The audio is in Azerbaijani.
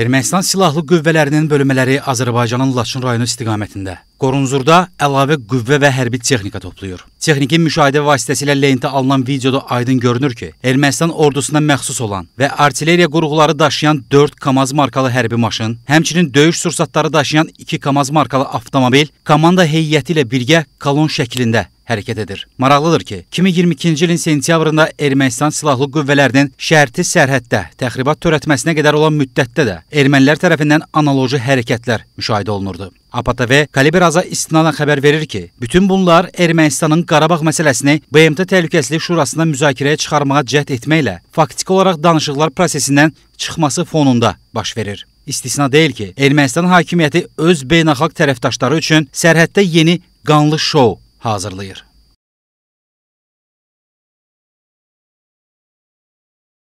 Ermənistan silahlı qüvvələrinin bölmələri Azərbaycanın Laçın rayonu istiqamətində Qorunzurda əlavə qüvvə və hərbi texnika toplayır. Texniki müşahidə vasitəsilə lentə alınan videoda aydın görünür ki, Ermənistan ordusuna məxsus olan və artilleriya qurğuları daşıyan 4 KAMAZ markalı hərbi maşın, həmçinin döyüş sursatları daşıyan 2 KAMAZ markalı avtomobil komanda heyəti ilə birgə kolon şəklində hərəkət edir. Maraqlıdır ki, 2022-ci ilin sentyabrında Ermənistan silahlı qüvvələrinin şərti sərhəddə təxribat törətməsinə qədər olan müddətdə də ermənilər tərəfindən analoji hərəkətlər müşahidə olunurdu. APTV Kaliberaza istinadən xəbər verir ki, bütün bunlar Ermənistanın Qarabağ məsələsini BMT Təhlükəsizlik Şurasında müzakirəyə çıxarmağa cəhd etməklə faktiki olaraq danışıqlar prosesindən çıxması fonunda baş verir. İstisna deyil ki, Ermənistan hakimiyyəti öz beynəlxalq tərəfdaşları üçün sərhəddə yeni qanlı şou hazırlayır.